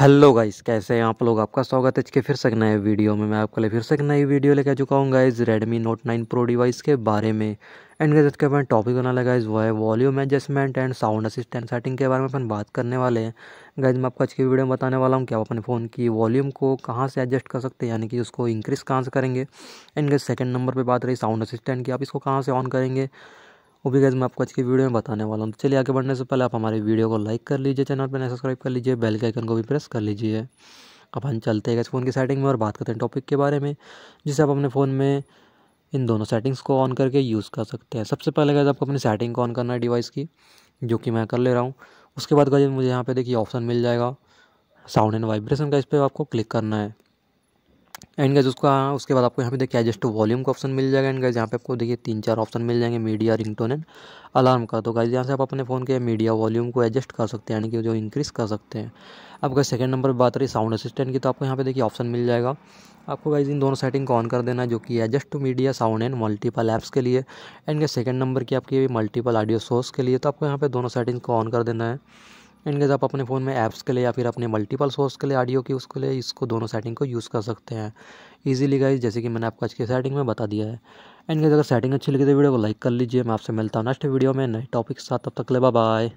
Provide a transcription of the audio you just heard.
hello guys कैसे हैं आप लोग आपका स्वागत है के फिर से एक नए वीडियो में मैं आपके लिए फिर से एक नई वीडियो लेकर चुका हूँ guys Redmi Note 9 Pro device के बारे में एंड गाइस इसके अपने टॉपिक बना लगा इस वो है volume adjustment and sound assistant setting के बारे में अपन बात करने वाले हैं गाइज़ मैं आपको आज की वीडियो में बताने वाला हूँ कि आप अपने फ़ोन की वॉल्यूम को कहाँ से एडजस्ट कर सकते हैं यानी कि उसको इंक्रीज़ कहाँ से करेंगे एंड गाइस सेकेंड नंबर पर बात रही साउंड असिस्टेंट की आप इसको कहाँ से ऑन करेंगे वो भी गैस मैं आपको आज की वीडियो में बताने वाला हूँ तो चलिए आगे बढ़ने से पहले आप हमारे वीडियो को लाइक कर लीजिए चैनल पर नहीं सब्सक्राइब कर लीजिए बेल के आइकन को भी प्रेस कर लीजिए अब हम चलते हैं गैस फ़ोन की सेटिंग में और बात करते हैं टॉपिक के बारे में जिसे आप अपने फ़ोन में इन दोनों सेटिंग्स को ऑन करके यूज़ कर सकते हैं सबसे पहले गैस आपको अपनी सेटिंग को ऑन करना है डिवाइस की जो कि मैं कर ले रहा हूँ उसके बाद गैस मुझे यहाँ पर देखिए ऑप्शन मिल जाएगा साउंड एंड वाइब्रेशन का इस पर आपको क्लिक करना है एंड गज उसका उसके बाद आपको यहाँ पे देखिए एडजस्ट वॉल्यूम का ऑप्शन मिल जाएगा एंड गज यहाँ पे आपको देखिए तीन चार ऑप्शन मिल जाएंगे मीडिया रिंगटोन एंड अलार्म का तो गाइज यहाँ से आप अपने फ़ोन के मीडिया वॉल्यूम को एडजस्ट कर सकते हैं यानी कि जो इंक्रीज़ कर सकते हैं अब अगर सेकंड नंबर बात रही साउंड असिस्टेंट की तो आपको यहाँ पे देखिए ऑप्शन मिल जाएगा आपको गाइज इन दोनों सेटिंग को ऑन कर देना जो कि adjust to media sound and multiple apps के लिए एंड गैस सेकेंड नंबर की आपकी मल्टीपल ऑडियो सोर्स के लिए तो आपको यहाँ पर दोनों सेटिंग को ऑन कर देना है एंड गैस आप अपने फ़ोन में ऐप्स के लिए या फिर अपने मल्टीपल सोर्स के लिए ऑडियो की उसके लिए इसको दोनों सेटिंग को यूज़ कर सकते हैं ईजिली गाइज जैसे कि मैंने आपको आज की सेटिंग में बता दिया है एंड गैस अगर सेटिंग अच्छी लगी तो वीडियो को लाइक कर लीजिए मैं आपसे मिलता हूँ नेक्स्ट वीडियो में नए टॉपिक के साथ तब तक ले बाय